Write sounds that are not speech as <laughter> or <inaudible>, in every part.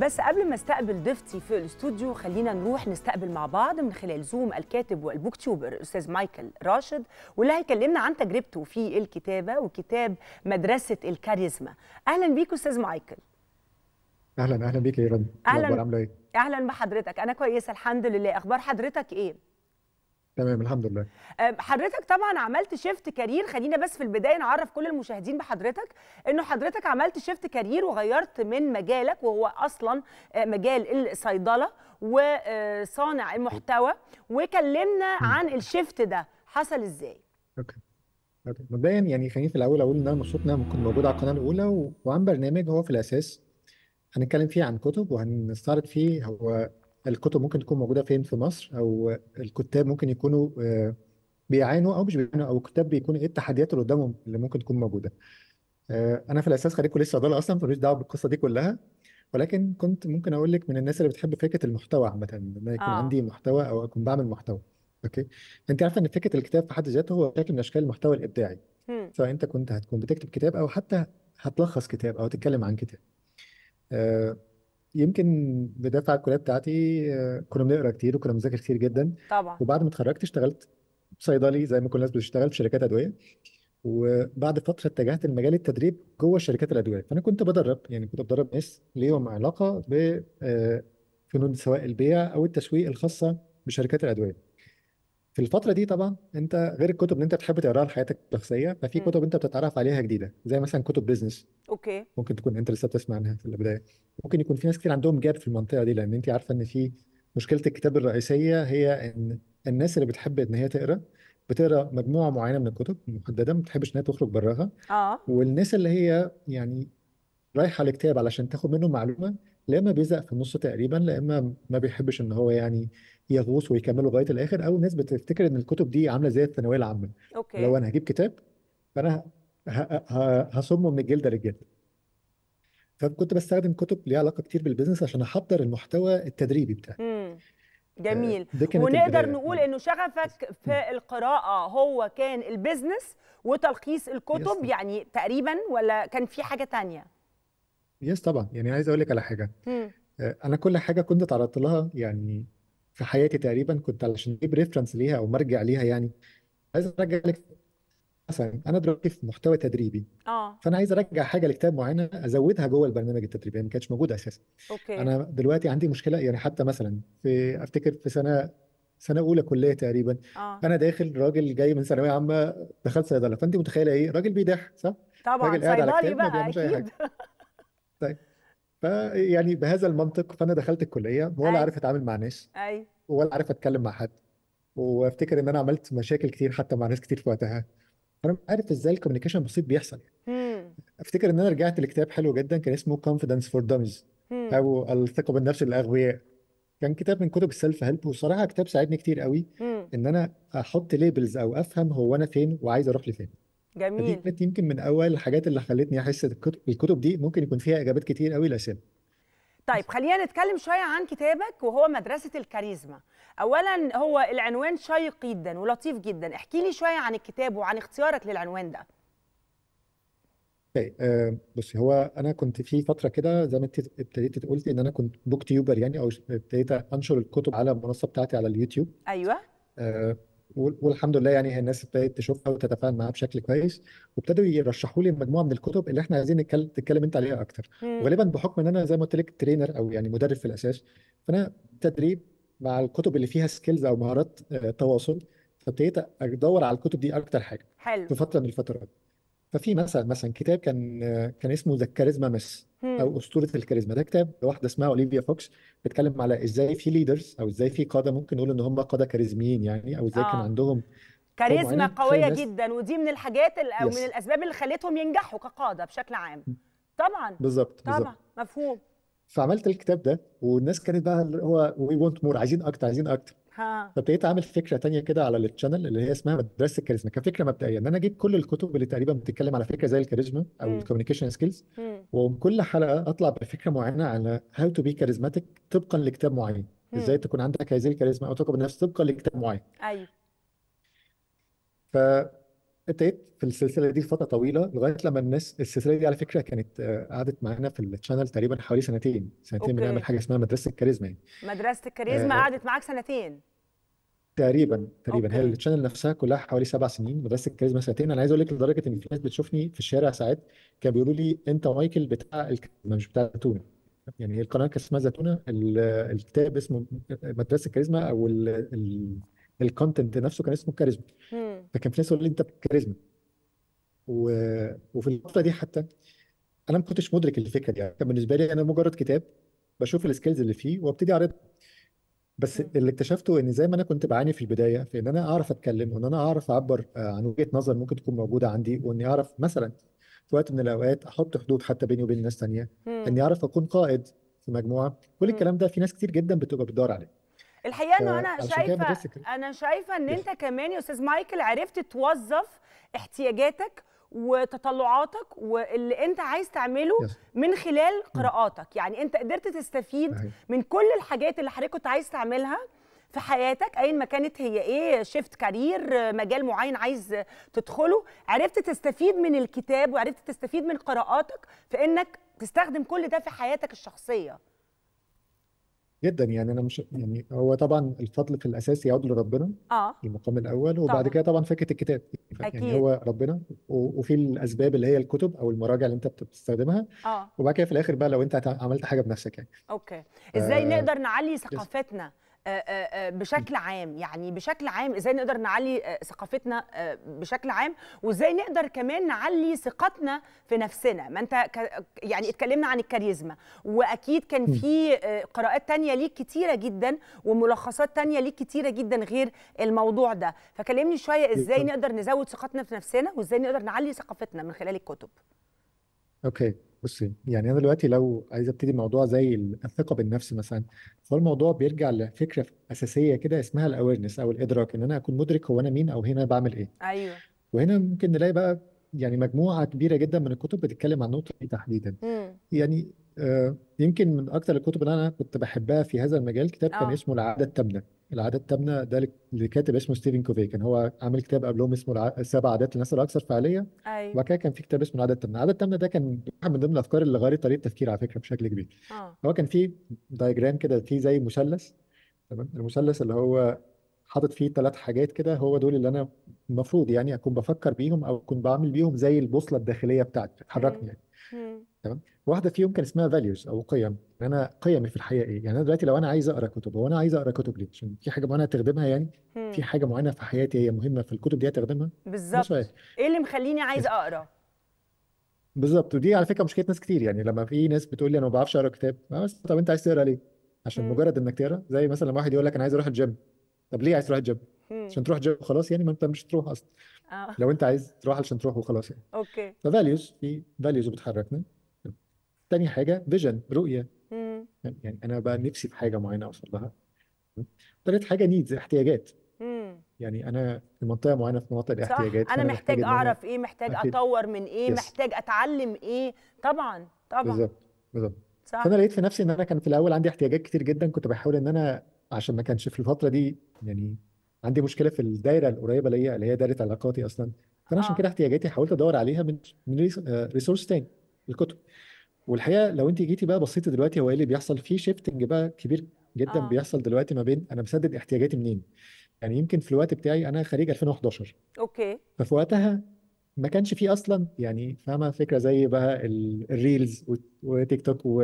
بس قبل ما استقبل ضيفتي في الاستوديو خلينا نروح نستقبل مع بعض من خلال زوم الكاتب والبوكتيوبر الاستاذ مايكل راشد واللي هيكلمنا عن تجربته في الكتابه وكتاب مدرسه الكاريزما اهلا بيك استاذ مايكل اهلا اهلا بيك يا رنا اهلا عامله ايه اهلا بحضرتك انا كويسه الحمد لله اخبار حضرتك ايه تمام الحمد لله حضرتك طبعا عملت شيفت كارير خلينا بس في البدايه نعرف كل المشاهدين بحضرتك انه حضرتك عملت شيفت كارير وغيرت من مجالك وهو اصلا أه، مجال الصيدله وصانع المحتوى وكلمنا عن الشيفت ده حصل ازاي اوكي مبدئيا يعني خليني في الاول اقول ان انا مبسوط ان انا كنت موجود على القناه الاولى وعن برنامج هو في الاساس هنتكلم فيه عن كتب وهنستعرض فيه هو الكتب ممكن تكون موجوده فين في مصر او الكتاب ممكن يكونوا آه، بيعانوا او مش بيعانوا او الكتاب بيكون ايه التحديات اللي قدامهم اللي ممكن تكون موجوده آه، انا في الاساس خريج كليه صيدله اصلا فماليش دعوه بالقصه دي كلها ولكن كنت ممكن اقول لك من الناس اللي بتحب فكره المحتوى عامه ان انا يكون آه. عندي محتوى او اكون بعمل محتوى اوكي انت عارفه ان فكره الكتاب في حد ذاته هو شكل من اشكال المحتوى الابداعي سواء انت كنت هتكون بتكتب كتاب او حتى هتلخص كتاب او تتكلم عن كتاب آه يمكن بدافع الكلية بتاعتي آه، كنا بنقرا كتير وكنا بنذاكر كتير جدا طبعا وبعد ما اتخرجت اشتغلت صيدلي زي ما كل الناس بتشتغل في شركات أدوية وبعد فترة اتجهت لمجال التدريب جوه شركات الأدوية فأنا كنت بدرب يعني كنت بدرب ناس ليهم علاقة ب آه، فنون سواء البيع أو التسويق الخاصة بشركات الأدوية في الفترة دي طبعا انت غير الكتب اللي انت بتحب تقراها لحياتك الشخصية ففي كتب انت بتتعرف عليها جديدة زي مثلا كتب بيزنس اوكي ممكن تكون انت لسه بتسمع عنها في البداية ممكن يكون في ناس كتير عندهم جاب في المنطقة دي لأن انت عارفة ان في مشكلة الكتاب الرئيسية هي ان الناس اللي بتحب ان هي تقرا بتقرا مجموعة معينة من الكتب محددة ما بتحبش انها تخرج براها اه والناس اللي هي يعني رايحة لكتاب علشان تاخد منه معلومة لا اما بيزق في النص تقريبا لا اما ما بيحبش ان هو يعني يغوص ويكمله لغايه الاخر او الناس بتفتكر ان الكتب دي عامله زي الثانويه العامه اوكي لو انا هجيب كتاب فانا هصمه من الجلده للجلد فكنت بستخدم كتب ليها علاقه كتير بالبيزنس عشان احضر المحتوى التدريبي بتاعي امم جميل ونقدر نقول انه شغفك في القراءه هو كان البيزنس وتلخيص الكتب يعني تقريبا ولا كان في آه. حاجه ثانيه يس طبعا يعني عايز اقول لك على حاجه مم. آه، انا كل حاجه كنت اتعرضت لها يعني في حياتي تقريبا كنت علشان اجيب ريفرنس ليها او مرجع ليها يعني عايز ارجع لك مثلا انا دلوقتي في محتوى تدريبي اه فانا عايز ارجع حاجه لكتاب معينه ازودها جوه البرنامج التدريبي يعني ما كانتش موجوده اساسا اوكي انا دلوقتي عندي مشكله يعني حتى مثلا في افتكر في سنه سنه اولى كليه تقريبا اه انا داخل راجل جاي من ثانويه عامه دخلت صيدله فانت متخيله ايه راجل بيضحك صح طبعا راجل قاعد على صيدلي كتاب ما بقى بيعملش اي اكيد حاجه <laughs> طيب فيعني بهذا المنطق فانا دخلت الكليه ولا أي. عارف اتعامل مع ناس اي ولا عارف اتكلم مع حد وافتكر ان انا عملت مشاكل كتير حتى مع ناس كتير في وقتها فانا مش عارف ازاي الكوميونيكيشن بسيط بيحصل يعني. افتكر ان انا رجعت لكتاب حلو جدا كان اسمه كونفدنس فور دامز او الثقه بالنفس للاغبياء كان كتاب من كتب السيلف هيلب وصراحه كتاب ساعدني كتير قوي ان انا احط ليبلز او افهم هو انا فين وعايز اروح لفين جميل كانت يمكن من اول الحاجات اللي خلتني احس الكتب الكتب دي ممكن يكون فيها اجابات كتير قوي لاسئله طيب خلينا نتكلم شوية عن كتابك وهو مدرسة الكاريزما أولا هو العنوان شيق جدا ولطيف جدا احكي لي شوية عن الكتاب وعن اختيارك للعنوان ده طيب آه، بصي هو انا كنت في فتره كده زي ما انت ابتديت تقولي ان انا كنت بوك تيوبر يعني او ابتديت انشر الكتب على المنصه بتاعتي على اليوتيوب أيوة آه، والحمد لله يعني الناس ابتدت تشوفها وتتفاعل معاها بشكل كويس وابتدوا يرشحوا لي مجموعه من الكتب اللي احنا عايزين نتكلم تتكلم انت عليها اكتر وغالبا بحكم ان انا زي ما قلت لك ترينر او يعني مدرب في الاساس فانا تدريب مع الكتب اللي فيها سكيلز او مهارات آه، تواصل فابتديت ادور على الكتب دي اكتر حاجه حلو في فتره من الفترات ففي مثلا مثلا كتاب كان كان اسمه ذا كاريزما مس او اسطوره الكاريزما ده كتاب لواحده اسمها اوليفيا فوكس بتتكلم على ازاي في ليدرز او ازاي في قاده ممكن نقول ان هم قاده كاريزميين يعني او ازاي آه. كان عندهم كاريزما قويه جدا ودي من الحاجات او من الاسباب اللي خلتهم ينجحوا كقاده بشكل عام طبعا بالظبط طبعا مفهوم فعملت الكتاب ده والناس كانت بقى هو وي ونت مور عايزين اكتر عايزين اكتر فابتديت اعمل فكره تانية كده على التشانل اللي هي اسمها مدرسه الكاريزما كفكره مبدئيه ان انا اجيب كل الكتب اللي تقريبا بتتكلم على فكره زي الكاريزما او الكوميونيكيشن سكيلز ومن كل حلقه اطلع بفكره معينه على هاو تو بي كاريزماتيك طبقا لكتاب معين ازاي تكون عندك هذه الكاريزما او تقبل بالنفس طبقا لكتاب معين ايوه ف ابتديت في السلسله دي لفتره طويله لغايه لما الناس السلسله دي على فكره كانت آه، قعدت معانا في التشانل تقريبا حوالي سنتين سنتين أوكي. بنعمل حاجه اسمها مدرسه الكاريزما يعني مدرسه الكاريزما آه قعدت معاك سنتين تقريبا تقريبا أوكي. هي التشانل نفسها كلها حوالي سبع سنين مدرسه الكاريزما سنتين انا عايز اقول لك لدرجه ان في ناس بتشوفني في الشارع ساعات كانوا بيقولوا لي انت مايكل بتاع الكاريزما مش بتاع التونه يعني هي القناه كانت اسمها زتونه الكتاب اسمه مدرسه الكاريزما او الكونتنت نفسه كان اسمه كاريزما فكان في ناس تقول لي انت كاريزما و... وفي الفتره دي حتى انا ما كنتش مدرك الفكره دي كان بالنسبه لي انا مجرد كتاب بشوف السكيلز اللي فيه وابتدي اعرضها بس اللي اكتشفته ان زي ما انا كنت بعاني في البدايه في ان انا اعرف اتكلم وان انا اعرف اعبر آه، عن وجهه نظر ممكن تكون موجوده عندي واني اعرف مثلا في وقت من الاوقات احط حدود حتى بيني وبين ناس ثانيه اني اعرف اكون قائد في مجموعه كل الكلام ده في ناس كتير جدا بتبقى بتدور عليه الحقيقه انه آه، انا شايفه انا شايفه ان انت كمان يا استاذ مايكل عرفت توظف احتياجاتك وتطلعاتك واللي انت عايز تعمله من خلال قراءاتك يعني انت قدرت تستفيد من كل الحاجات اللي حضرتك كنت عايز تعملها في حياتك ايا ما كانت هي ايه شيفت كارير مجال معين عايز تدخله عرفت تستفيد من الكتاب وعرفت تستفيد من قراءاتك في انك تستخدم كل ده في حياتك الشخصيه جدًا، يعني أنا مش يعني هو طبعًا الفضل في الأساس يعود لربنا، آه. المقام الأول، وبعد طبعًا. كده طبعًا فكرة الكتاب، يعني أكيد. هو ربنا وفي الأسباب اللي هي الكتب أو المراجع اللي أنت بتستخدمها، آه. وبعد كده في الآخر بقى لو أنت عملت حاجة بنفسك يعني. أوكي، إزاي آه. نقدر نعلّي ثقافتنا؟ آه، آه، آه، بشكل عام يعني بشكل عام ازاي نقدر نعلي ثقافتنا بشكل عام وازاي نقدر كمان نعلي ثقتنا في نفسنا ما انت يعني اتكلمنا عن الكاريزما واكيد كان في قراءات تانية ليك كتيره جدا وملخصات تانية ليك كتيره جدا غير الموضوع ده فكلمني شويه ازاي نقدر نزود ثقتنا في نفسنا وازاي نقدر نعلي ثقافتنا من خلال الكتب اوكي بصي يعني انا دلوقتي لو عايز ابتدي موضوع زي الثقه بالنفس مثلا فالموضوع بيرجع لفكره اساسيه كده اسمها الاويرنس او الادراك ان انا اكون مدرك هو انا مين او هنا بعمل ايه ايوه وهنا ممكن نلاقي بقى يعني مجموعه كبيره جدا من الكتب بتتكلم عن النقطه دي تحديدا امم يعني آه، يمكن من اكثر الكتب اللي انا كنت بحبها في هذا المجال كتاب كان اه اسمه العادة التامنة العادات التامنه ده لكاتب اسمه ستيفن كوفي كان هو عامل كتاب قبلهم اسمه السبع سبع عادات للناس الاكثر فعاليه ايوه وبعد كده كان في كتاب اسمه العادات التامنه العادات التامنه ده كان واحد من ضمن الافكار اللي غيرت طريقه التفكير على فكره بشكل كبير اه هو كان في دايجرام كده في زي مثلث تمام المثلث اللي هو حاطط فيه ثلاث حاجات كده هو دول اللي انا المفروض يعني اكون بفكر بيهم او اكون بعمل بيهم زي البوصله الداخليه بتاعتي بتحركني يعني تمام واحده فيهم كان اسمها فاليوز او قيم يعني انا قيمي في الحياه ايه يعني انا دلوقتي لو انا عايز اقرا كتب هو انا عايز اقرا كتب ليه عشان في حاجه معينه تخدمها يعني في حاجه معينه في حياتي هي مهمه في الكتب دي هتخدمها بالظبط ايه اللي مخليني عايز إيه. اقرا بالظبط ودي على فكره مشكله ناس كتير يعني لما في ناس بتقول لي انا ما بعرفش اقرا كتاب بس طب انت عايز تقرا ليه عشان مم. مجرد انك تقرا زي مثلا لما واحد يقول لك انا عايز اروح الجيم طب ليه عايز تروح الجيم عشان تروح جيم خلاص يعني ما انت مش تروح اصلا آه. لو انت عايز تروح عشان تروح وخلاص يعني اوكي فاليوز في فاليوز بتحركنا تاني حاجه فيجن رؤيه مم. يعني انا بقى نفسي في حاجه معينه اوصل لها تالت حاجه نيدز احتياجات مم. يعني انا في منطقه معينه في مناطق الاحتياجات صح. انا محتاج اعرف ايه محتاج اطور من ايه يس. محتاج اتعلم ايه طبعا طبعا بالظبط بالظبط صح فانا لقيت في نفسي ان انا كان في الاول عندي احتياجات كتير جدا كنت بحاول ان انا عشان ما كانش في الفتره دي يعني عندي مشكله في الدايره القريبه ليا اللي هي دايره علاقاتي اصلا فانا آه. عشان كده احتياجاتي حاولت ادور عليها من من ريسورس آه، تاني الكتب والحقيقه لو انت جيتي بقى بصيتي دلوقتي هو ايه اللي بيحصل في شيفتنج بقى كبير جدا آه. بيحصل دلوقتي ما بين انا مسدد احتياجاتي منين يعني يمكن في الوقت بتاعي انا خريج 2011 اوكي ففي وقتها ما كانش فيه اصلا يعني فاهمه فكره زي بقى الريلز وتيك توك و...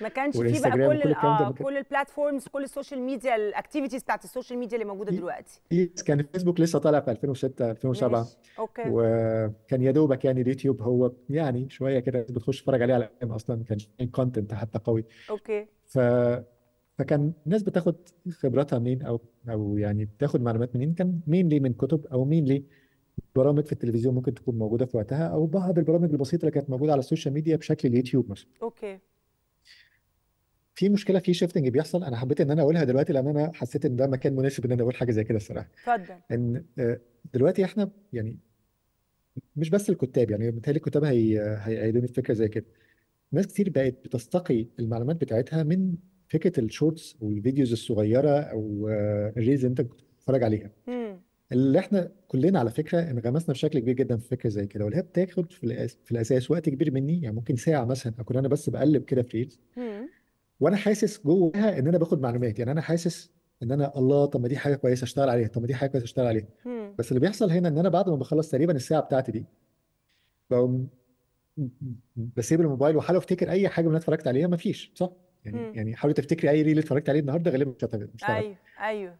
ما كانش فيه بقى كل وكل اه كان- كل البلاتفورمز كل السوشيال ميديا الاكتيفيتيز بتاعت السوشيال ميديا اللي موجوده دلوقتي يس كان الفيسبوك لسه طالع في 2006 2007 ماشي اوكي وكان يا دوبك يعني اليوتيوب هو يعني شويه كده بتخش تتفرج عليه على الأفلام اصلا ما كانش فيه كونتنت حتى قوي اوكي ف فكان الناس بتاخد خبراتها منين او او يعني بتاخد معلومات منين كان مين من كتب او مين ليه برامج في التلفزيون ممكن تكون موجوده في وقتها او بعض البرامج البسيطه اللي كانت موجوده على السوشيال ميديا بشكل اليوتيوب مثلا اوكي في مشكله في شيفتنج بيحصل انا حبيت ان انا اقولها دلوقتي لان انا حسيت ان ده مكان مناسب ان انا اقول حاجه زي كده الصراحه اتفضل ان آه، دلوقتي احنا يعني مش بس الكتاب يعني متهيألي الكتاب هي هيقيدوني في فكره زي كده ناس كتير بقت بتستقي المعلومات بتاعتها من فكره الشورتس والفيديوز الصغيره او آه، الريلز اللي انت بتتفرج عليها مم. اللي احنا كلنا على فكره انغمسنا بشكل كبير جدا في فكره زي كده واللي هي بتاخد في الأس... في الاساس وقت كبير مني يعني ممكن ساعه مثلا اكون انا بس بقلب كده في ريلز وانا حاسس جواها ان انا باخد معلومات يعني انا حاسس ان انا الله طب ما دي حاجه كويسه اشتغل عليها طب ما دي حاجه كويسه اشتغل عليها بس اللي بيحصل هنا ان انا بعد ما بخلص تقريبا الساعه بتاعتي دي بقوم بسيب الموبايل واحاول افتكر اي حاجه من اللي اتفرجت عليها ما فيش صح؟ يعني يعني حاولي تفتكري اي ريل اتفرجت عليه النهارده غالبا مش هتعمل ايوه ايوه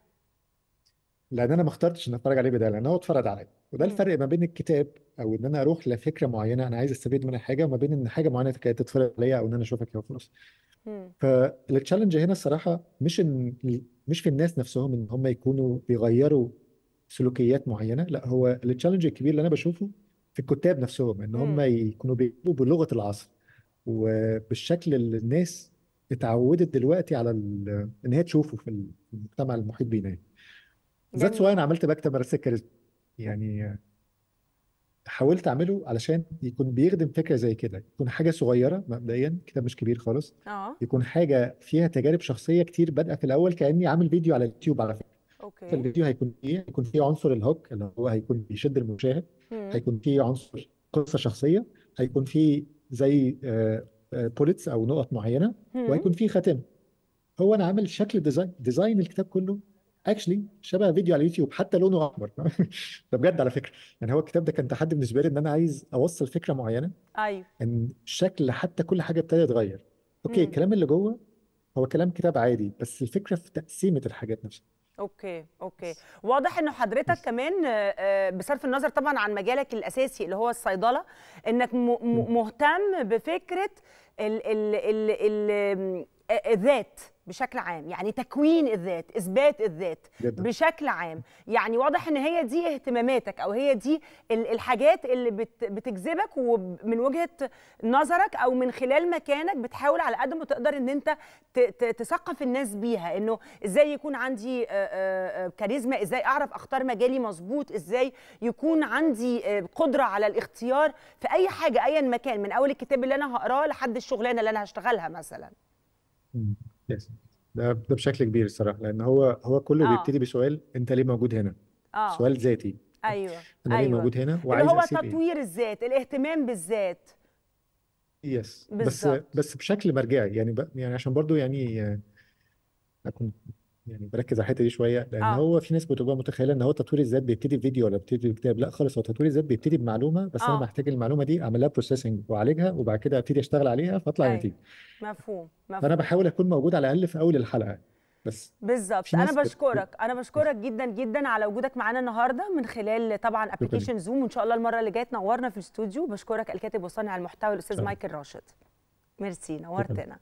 لان انا ما اخترتش ان اتفرج عليه بدايه لان هو اتفرج عليا وده الفرق ما بين الكتاب او ان انا اروح لفكره معينه انا عايز استفيد منها حاجه وما بين ان حاجه معينه كانت تتفرج عليا او ان انا اشوفها كده وخلاص فالتشالنج هنا الصراحه مش ان مش في الناس نفسهم ان هم يكونوا بيغيروا سلوكيات معينه لا هو التشالنج الكبير اللي انا بشوفه في الكتاب نفسهم ان هم يكونوا بيكتبوا بلغه العصر وبالشكل اللي الناس اتعودت دلوقتي على ان هي تشوفه في المجتمع المحيط بينا يعني. ذاتس واي انا عملت مكتب مدرسه الكاريزما يعني حاولت اعمله علشان يكون بيخدم فكره زي كده يكون حاجه صغيره مبدئيا كتاب مش كبير خالص اه يكون حاجه فيها تجارب شخصيه كتير بادئه في الاول كاني عامل فيديو على اليوتيوب على فكره اوكي فالفيديو هيكون ايه هيكون فيه عنصر الهوك اللي هو هيكون بيشد المشاهد مم. هيكون فيه عنصر قصه شخصيه هيكون فيه زي بوليتس آه، آه، او نقط معينه مم. وهيكون فيه خاتمه هو انا عامل شكل ديزاين ديزاين الكتاب كله اكشلي شبه فيديو على اليوتيوب حتى لونه احمر <laughs> ده بجد على فكره يعني هو الكتاب ده كان تحدي بالنسبه لي ان انا عايز اوصل فكره معينه ايوه ان شكل حتى كل حاجه ابتدى يتغير اوكي مم. الكلام اللي جوه هو كلام كتاب عادي بس الفكره في تقسيمه الحاجات نفسها اوكي اوكي واضح انه حضرتك كمان آه، آه، بصرف النظر طبعا عن مجالك الاساسي اللي هو الصيدله انك مهتم بفكره ال ال ال ال آه، الذات بشكل عام يعني تكوين الذات اثبات الذات جدا. بشكل عام يعني واضح ان هي دي اهتماماتك او هي دي الحاجات اللي بتجذبك ومن وجهه نظرك او من خلال مكانك بتحاول على قد ما تقدر ان انت تثقف الناس بيها انه ازاي يكون عندي كاريزما ازاي اعرف اختار مجالي مظبوط ازاي يكون عندي قدره على الاختيار في اي حاجه ايا مكان من اول الكتاب اللي انا هقراه لحد الشغلانه اللي انا هشتغلها مثلا Yes. ده ده بشكل كبير الصراحه لان هو هو كله اه بيبتدي بسؤال انت ليه موجود هنا اه سؤال ذاتي ايوه انا ليه ايوه موجود هنا اللي وعايز هو اسيب ايه تطوير الذات الاهتمام بالذات يس بس بالظبط بس بشكل مرجعي يعني ب... يعني عشان برضو يعني آه، اكون يعني بركز على الحته دي شويه لان اه هو في ناس بتبقى متخيله ان هو تطوير الذات بيبتدي بفيديو ولا بيبتدي بكتاب لا خالص هو تطوير الذات بيبتدي بمعلومه بس انا آه. محتاج المعلومه دي اعمل لها بروسيسنج واعالجها وبعد كده ابتدي اشتغل عليها فاطلع ايوه نتيجه مفهوم فانا مفهوم بحاول اكون موجود على الاقل في اول الحلقه بس بالظبط في انا ناس بت... بشكرك انا بشكرك جدا جدا على وجودك معانا النهارده من خلال طبعا شكرا ابلكيشن زوم وان شاء الله المره اللي جايه تنورنا في الاستوديو بشكرك الكاتب وصانع المحتوى الاستاذ مايكل راشد ميرسي نورتنا